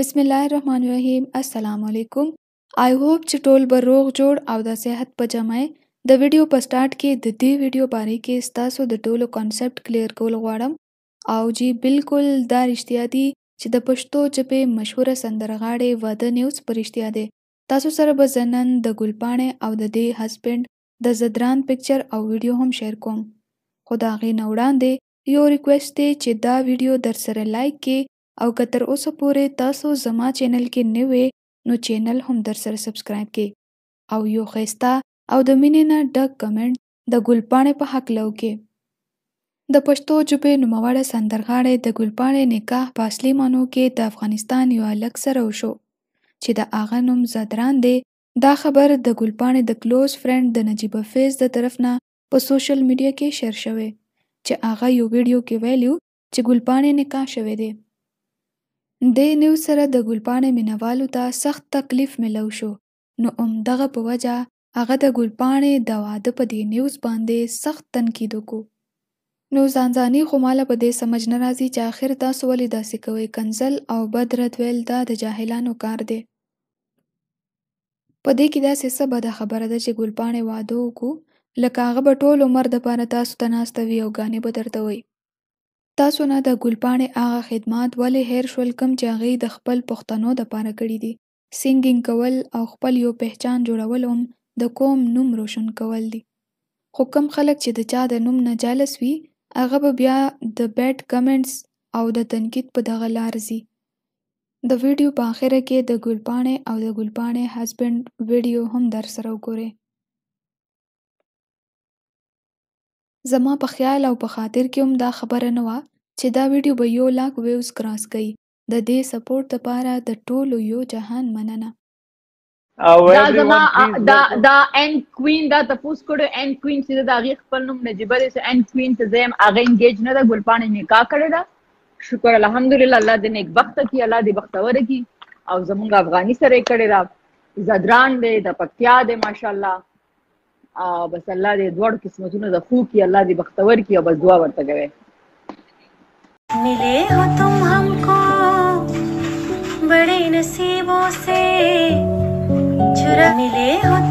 بسم الله الرحمن الرحیم السلام علیکم آی هوپ چې ټول به روغ جوړ او د صحت په جمعي د ویډیو په سٹارټ کې د دې ویډیو باره کې ستاسو د ټولو کانسپټ کلیر کول غواړم او جی بالکل دا رښتیا دي چې د پښتو ژبې مشهوره سندرغاړې وده نیوز پر رښتیا دي تاسو سره به زنن د ګلپانې او د دې هسبند د زدران پکچر او ویډیو هم شیر کوم خو دا غي نه وړاندې یو ریکوست دی چې دا ویډیو در سره لایک کې او که تر اوسه پورې تاسو زما چینل کې نه وې نو چینل هم در سره سبسکرایب کې او یو خیسته او د مینې نه ډک کمنټ د ګلپاڼې په حق لو کې د پښتو ژبې نوموړه سندرغاړې د ګلپاڼې نکاح په اصلي مانو کې د افغانستان یو هلک سره وشو چې د هغه نوم زدران دی دا خبر د ګلپاڼې د کلوز فرند د نجیب فیض د طرف نه په سوشل میډیا کې شیر شوی چې هغه یو ویډیو کې ویلیو چې ګلپاڼې نکاح شوی دی دې نیوز سره د ګلپاڼې مینوالو ته سخت تکلیف میلاو شو نو همدغه په وجه هغه د ګلپاڼې د واده په دې نیوز باندې سخت تنقید وکړو نو ځانځاني خو ماله په دې سمج نه راځي چې آخر تاسو ولې داسې کوئ کنزل او بد رد ویل دا د جاهلانو کار دی په دې کې داسې څه بده خبره ده چې ګلپاڼې واده وکړو لکه هغه به ټول عمر دپاره تاسو ته ناسته وي او ګانې به درته وي تاسو نه د ګلپاڼې هغه خدمات ولې هېر شول کوم چې هغې د خپل پښتنو دپاره کړي دي. سینګینګ کول او خپل یو پېهچان جوړول هم د قوم نوم روشن کول دي. خو کم خلک چې د چا د نوم نه جالس وي هغه به بیا د بیډ کمنټس او د تنقید په دغه لار ځي. د ویډیو په اخره کې د ګلپاڼې او د ګلپاڼې هسبنډ ویډیو هم درسره وګورئ. زما په خیال او په خاطر کې هم دا خبره نه وه چې دا ویډیو به یو لاک ویوز کراس کوي د دې سپورټ لپاره د ټولو یو جهان مننه دا زما دا دا ان کوین دا تاسو کړو ان کوین چې دا غي خپل نوم نجيبه دې ان کوین ته زم اغه انګیج نه دا ګلپانه نکاح کړی دا شکر الحمدلله الله دې نیک بخت کی الله دې بختور کی او زمونږ افغاني سره کړی دا زدران دې د پکتیا دې ماشاءالله او بس الله دې دوړ قسمتونو د خو کې الله دې بختور کې او بس دعا ورته کوي ملے ہو تم ہم को बड़े नसीबों से छुरा मिले हो